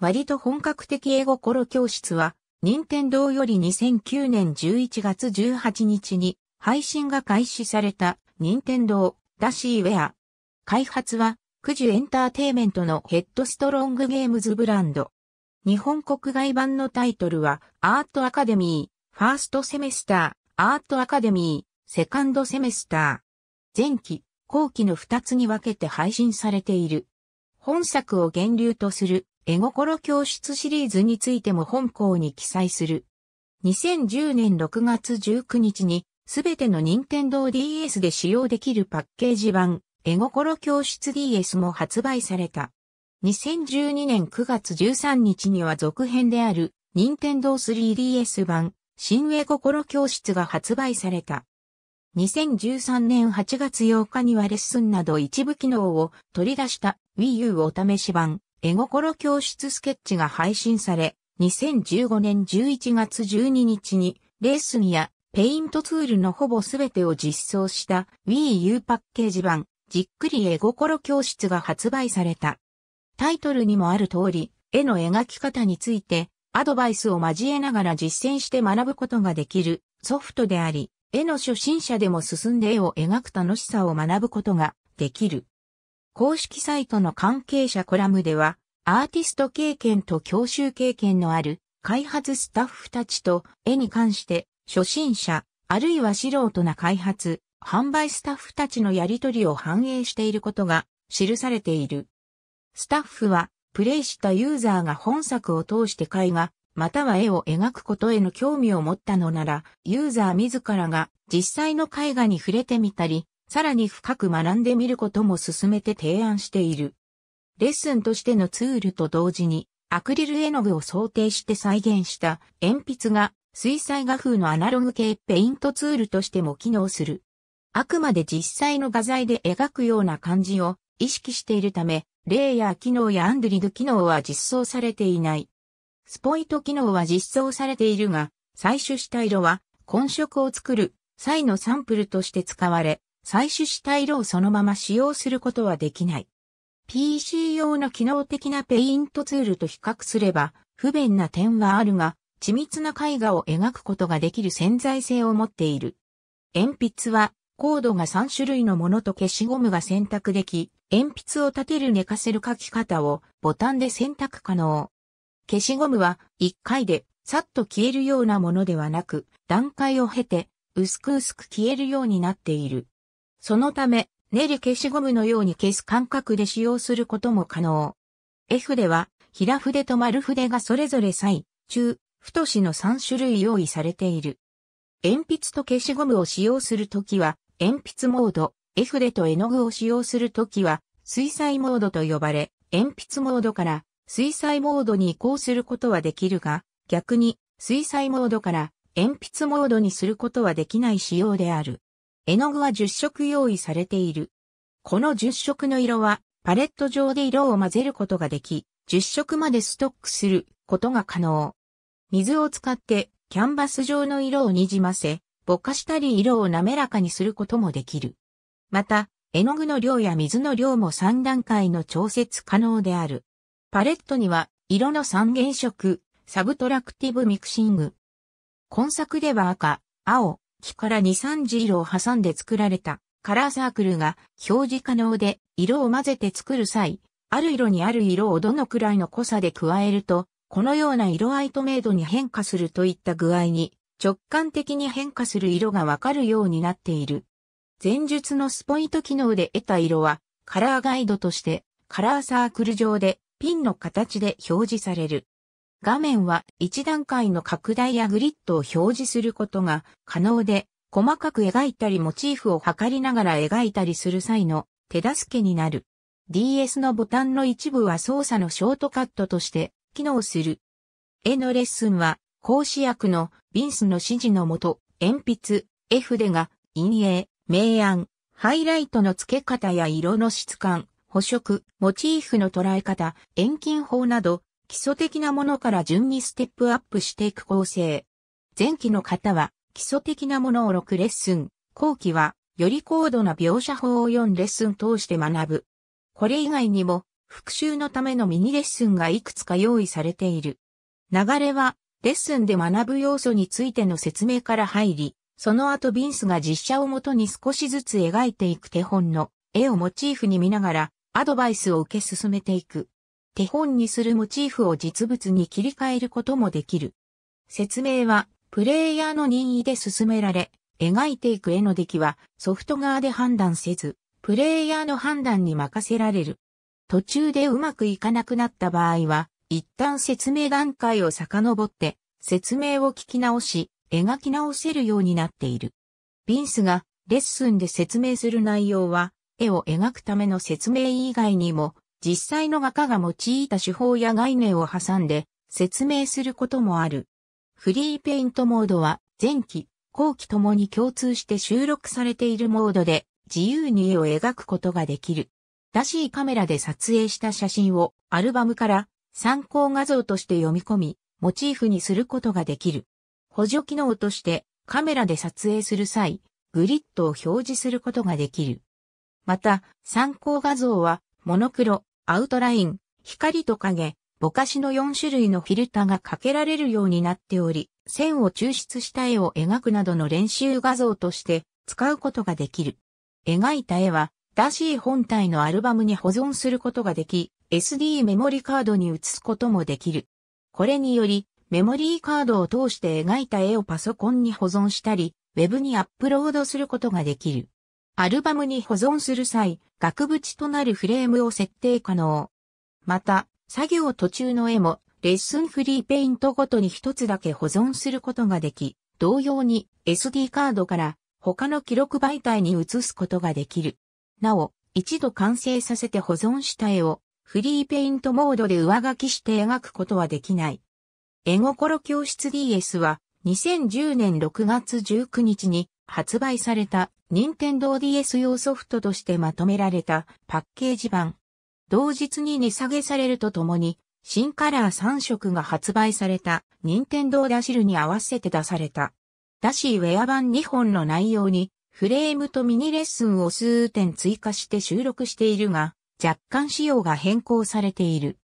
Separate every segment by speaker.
Speaker 1: 割と本格的英語コロ教室は、任天堂より2009年11月18日に配信が開始された任天堂ダシーウェア。開発は、九十エンターテイメントのヘッドストロングゲームズブランド。日本国外版のタイトルは、アートアカデミー、ファーストセメスター、アートアカデミー、セカンドセメスター。前期、後期の2つに分けて配信されている。本作を源流とする絵心教室シリーズについても本校に記載する。2010年6月19日に、すべての任天堂 DS で使用できるパッケージ版、絵心教室 DS も発売された。2012年9月13日には続編である、任天堂 3DS 版、新絵心教室が発売された。2013年8月8日にはレッスンなど一部機能を取り出した Wii U お試し版、絵心教室スケッチが配信され、2015年11月12日に、レースにやペイントツールのほぼすべてを実装した Wii U パッケージ版、じっくり絵心教室が発売された。タイトルにもある通り、絵の描き方について、アドバイスを交えながら実践して学ぶことができるソフトであり、絵の初心者でも進んで絵を描く楽しさを学ぶことができる。公式サイトの関係者コラムでは、アーティスト経験と教習経験のある開発スタッフたちと絵に関して初心者、あるいは素人な開発、販売スタッフたちのやりとりを反映していることが記されている。スタッフは、プレイしたユーザーが本作を通して絵画、または絵を描くことへの興味を持ったのなら、ユーザー自らが実際の絵画に触れてみたり、さらに深く学んでみることも進めて提案している。レッスンとしてのツールと同時に、アクリル絵の具を想定して再現した鉛筆が水彩画風のアナログ系ペイントツールとしても機能する。あくまで実際の画材で描くような感じを意識しているため、レイヤー機能やアンドリグ機能は実装されていない。スポイト機能は実装されているが、採取した色は混色を作る際のサンプルとして使われ、採取した色をそのまま使用することはできない。PC 用の機能的なペイントツールと比較すれば不便な点はあるが、緻密な絵画を描くことができる潜在性を持っている。鉛筆はコードが3種類のものと消しゴムが選択でき、鉛筆を立てる寝かせる書き方をボタンで選択可能。消しゴムは1回でさっと消えるようなものではなく、段階を経て薄く薄く消えるようになっている。そのため、練り消しゴムのように消す感覚で使用することも可能。F では、平筆と丸筆がそれぞれ際、中、太しの3種類用意されている。鉛筆と消しゴムを使用するときは、鉛筆モード、F でと絵の具を使用するときは、水彩モードと呼ばれ、鉛筆モードから水彩モードに移行することはできるが、逆に水彩モードから鉛筆モードにすることはできない仕様である。絵の具は10色用意されている。この10色の色はパレット上で色を混ぜることができ、10色までストックすることが可能。水を使ってキャンバス上の色をにじませ、ぼかしたり色を滑らかにすることもできる。また、絵の具の量や水の量も3段階の調節可能である。パレットには色の三原色、サブトラクティブミクシング。今作では赤、青、機から2、3次色を挟んで作られたカラーサークルが表示可能で色を混ぜて作る際、ある色にある色をどのくらいの濃さで加えると、このような色合いと明度に変化するといった具合に直感的に変化する色がわかるようになっている。前述のスポイト機能で得た色はカラーガイドとしてカラーサークル上でピンの形で表示される。画面は一段階の拡大やグリッドを表示することが可能で、細かく描いたりモチーフを測りながら描いたりする際の手助けになる。DS のボタンの一部は操作のショートカットとして機能する。絵のレッスンは、講師役のビンスの指示のもと、鉛筆、絵筆が、陰影、明暗、ハイライトの付け方や色の質感、補色、モチーフの捉え方、遠近法など、基礎的なものから順にステップアップしていく構成。前期の方は基礎的なものを6レッスン、後期はより高度な描写法を4レッスン通して学ぶ。これ以外にも復習のためのミニレッスンがいくつか用意されている。流れはレッスンで学ぶ要素についての説明から入り、その後ビンスが実写をもとに少しずつ描いていく手本の絵をモチーフに見ながらアドバイスを受け進めていく。手本にするモチーフを実物に切り替えることもできる。説明は、プレイヤーの任意で進められ、描いていく絵の出来はソフト側で判断せず、プレイヤーの判断に任せられる。途中でうまくいかなくなった場合は、一旦説明段階を遡って、説明を聞き直し、描き直せるようになっている。ビンスがレッスンで説明する内容は、絵を描くための説明以外にも、実際の画家が用いた手法や概念を挟んで説明することもある。フリーペイントモードは前期、後期ともに共通して収録されているモードで自由に絵を描くことができる。らしいカメラで撮影した写真をアルバムから参考画像として読み込み、モチーフにすることができる。補助機能としてカメラで撮影する際、グリッドを表示することができる。また、参考画像はモノクロ、アウトライン、光と影、ぼかしの4種類のフィルターがかけられるようになっており、線を抽出した絵を描くなどの練習画像として使うことができる。描いた絵は、ダシー本体のアルバムに保存することができ、SD メモリカードに移すこともできる。これにより、メモリーカードを通して描いた絵をパソコンに保存したり、ウェブにアップロードすることができる。アルバムに保存する際、額縁となるフレームを設定可能。また、作業途中の絵も、レッスンフリーペイントごとに一つだけ保存することができ、同様に SD カードから他の記録媒体に移すことができる。なお、一度完成させて保存した絵をフリーペイントモードで上書きして描くことはできない。絵心教室 DS は2010年6月19日に発売された任天堂 DS 用ソフトとしてまとめられたパッケージ版。同日に値下げされるとともに、新カラー3色が発売された任天堂ダシルに合わせて出された。ダシーウェア版2本の内容にフレームとミニレッスンを数点追加して収録しているが、若干仕様が変更されている。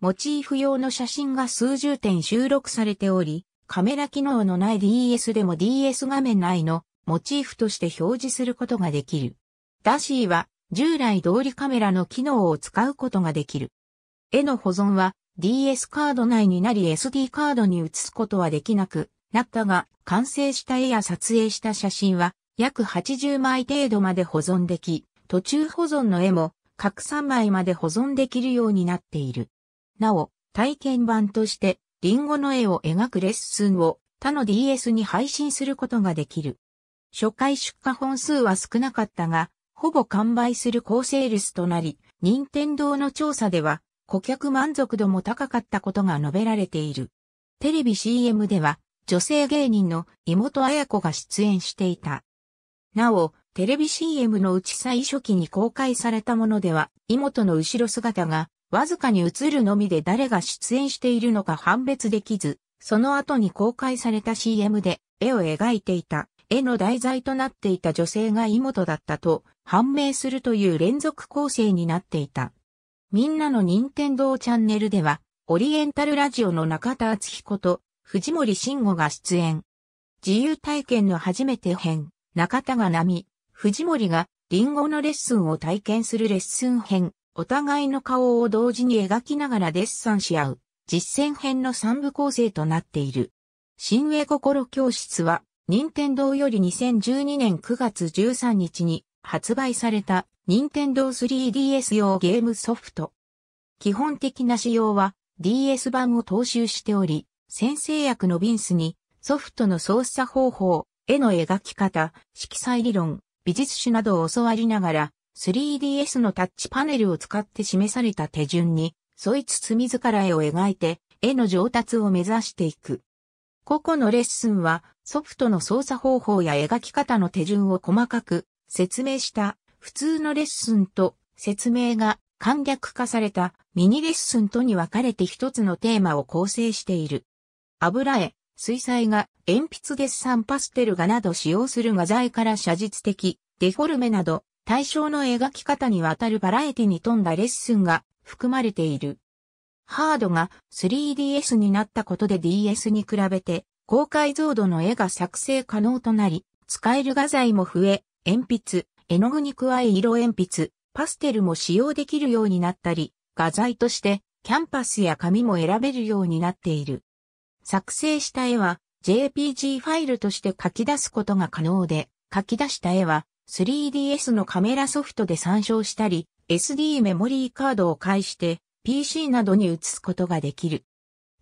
Speaker 1: モチーフ用の写真が数十点収録されており、カメラ機能のない DS でも DS 画面内のモチーフとして表示することができる。ダシーは従来通りカメラの機能を使うことができる。絵の保存は DS カード内になり SD カードに移すことはできなくなったが、完成した絵や撮影した写真は約80枚程度まで保存でき、途中保存の絵も各3枚まで保存できるようになっている。なお、体験版としてリンゴの絵を描くレッスンを他の DS に配信することができる。初回出荷本数は少なかったが、ほぼ完売する高セールスとなり、任天堂の調査では、顧客満足度も高かったことが述べられている。テレビ CM では、女性芸人の妹綾子が出演していた。なお、テレビ CM のうち最初期に公開されたものでは、妹の後ろ姿が、わずかに映るのみで誰が出演しているのか判別できず、その後に公開された CM で絵を描いていた。絵の題材となっていた女性が妹だったと判明するという連続構成になっていた。みんなの任天堂チャンネルでは、オリエンタルラジオの中田敦彦と藤森慎吾が出演。自由体験の初めて編、中田が波、藤森がリンゴのレッスンを体験するレッスン編、お互いの顔を同時に描きながらデッサンし合う、実践編の三部構成となっている。新英心教室は、任天堂より2012年9月13日に発売された任天堂 3DS 用ゲームソフト。基本的な仕様は DS 版を踏襲しており、先生役のビンスにソフトの操作方法、絵の描き方、色彩理論、美術史などを教わりながら、3DS のタッチパネルを使って示された手順に、そいつつ自ら絵を描いて、絵の上達を目指していく。個々のレッスンはソフトの操作方法や描き方の手順を細かく説明した普通のレッスンと説明が簡略化されたミニレッスンとに分かれて一つのテーマを構成している。油絵、水彩画、鉛筆デッサンパステル画など使用する画材から写実的、デフォルメなど対象の描き方にわたるバラエティに富んだレッスンが含まれている。ハードが 3DS になったことで DS に比べて高解像度の絵が作成可能となり、使える画材も増え、鉛筆、絵の具に加え色鉛筆、パステルも使用できるようになったり、画材としてキャンパスや紙も選べるようになっている。作成した絵は JPG ファイルとして書き出すことが可能で、書き出した絵は 3DS のカメラソフトで参照したり、SD メモリーカードを介して PC などに移すことができる。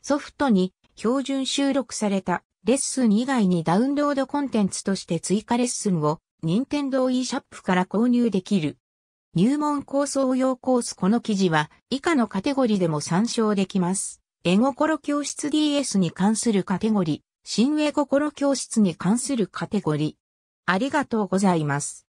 Speaker 1: ソフトに標準収録されたレッスン以外にダウンロードコンテンツとして追加レッスンを Nintendo eShop から購入できる。入門構想用コースこの記事は以下のカテゴリでも参照できます。絵心教室 DS に関するカテゴリ、新絵心教室に関するカテゴリ。ありがとうございます。